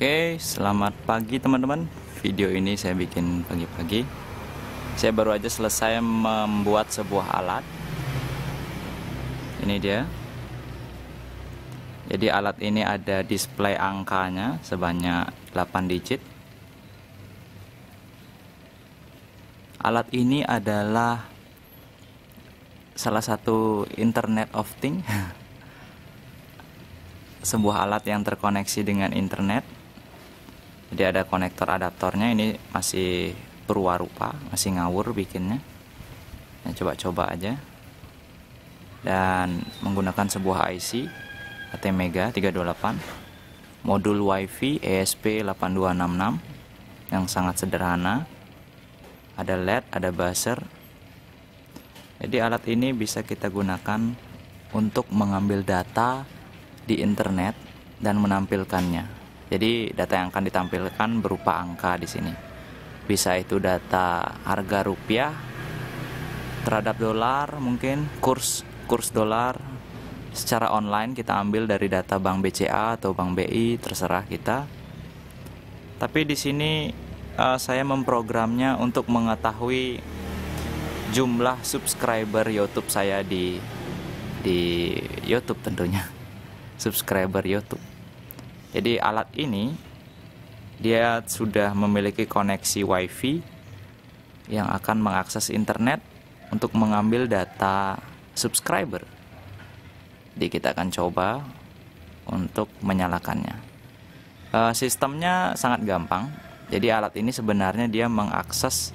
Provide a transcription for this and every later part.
Oke, selamat pagi teman-teman. Video ini saya bikin pagi-pagi. Saya baru aja selesai membuat sebuah alat. Ini dia. Jadi alat ini ada display angkanya sebanyak 8 digit. Alat ini adalah salah satu Internet of Things sebuah alat yang terkoneksi dengan internet jadi ada konektor adaptornya ini masih perwarupa masih ngawur bikinnya nah, coba-coba aja dan menggunakan sebuah IC AT Mega 328 modul WiFi ESP8266 yang sangat sederhana ada LED, ada buzzer jadi alat ini bisa kita gunakan untuk mengambil data di internet dan menampilkannya jadi data yang akan ditampilkan berupa angka di sini. Bisa itu data harga rupiah terhadap dolar mungkin kurs kurs dolar secara online kita ambil dari data Bank BCA atau Bank BI terserah kita. Tapi di sini uh, saya memprogramnya untuk mengetahui jumlah subscriber YouTube saya di di YouTube tentunya. Subscriber YouTube. Jadi alat ini dia sudah memiliki koneksi WiFi yang akan mengakses internet untuk mengambil data subscriber. Jadi kita akan coba untuk menyalakannya. Uh, sistemnya sangat gampang. Jadi alat ini sebenarnya dia mengakses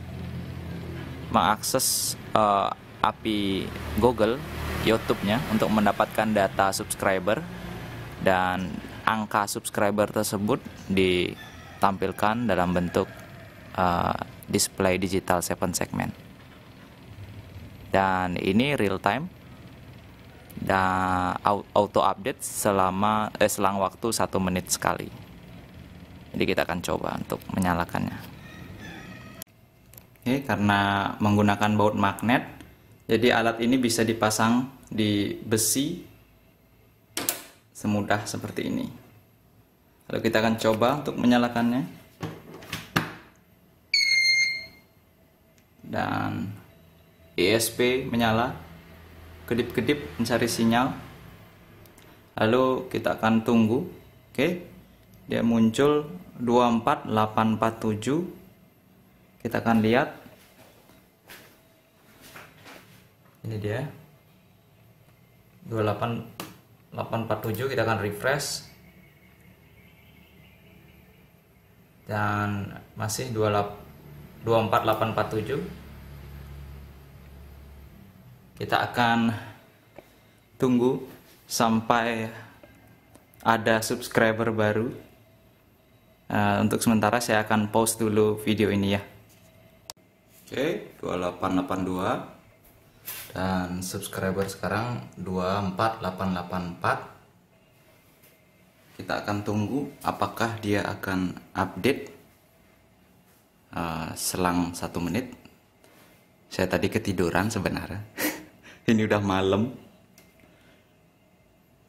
mengakses uh, API Google YouTube-nya untuk mendapatkan data subscriber dan angka subscriber tersebut ditampilkan dalam bentuk uh, display digital 7 segment Dan ini real time dan auto update selama eh, selang waktu satu menit sekali. Jadi kita akan coba untuk menyalakannya. Oke, karena menggunakan baut magnet, jadi alat ini bisa dipasang di besi semudah seperti ini lalu kita akan coba untuk menyalakannya dan ESP menyala kedip-kedip mencari sinyal lalu kita akan tunggu oke dia muncul 24847 kita akan lihat ini dia 28 847 kita akan refresh dan masih 24847 kita akan tunggu sampai ada subscriber baru eh, untuk sementara saya akan post dulu video ini ya oke okay, 2882 dan subscriber sekarang 24884 kita akan tunggu apakah dia akan update uh, selang satu menit saya tadi ketiduran sebenarnya ini udah malam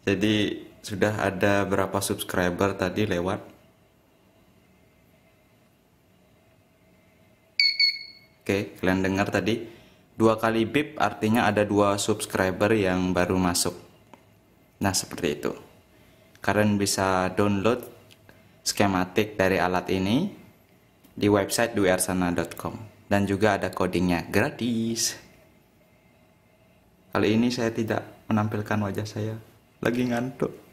jadi sudah ada berapa subscriber tadi lewat oke kalian dengar tadi dua kali bip artinya ada dua subscriber yang baru masuk nah seperti itu kalian bisa download skematik dari alat ini di website duersana.com dan juga ada codingnya gratis kali ini saya tidak menampilkan wajah saya lagi ngantuk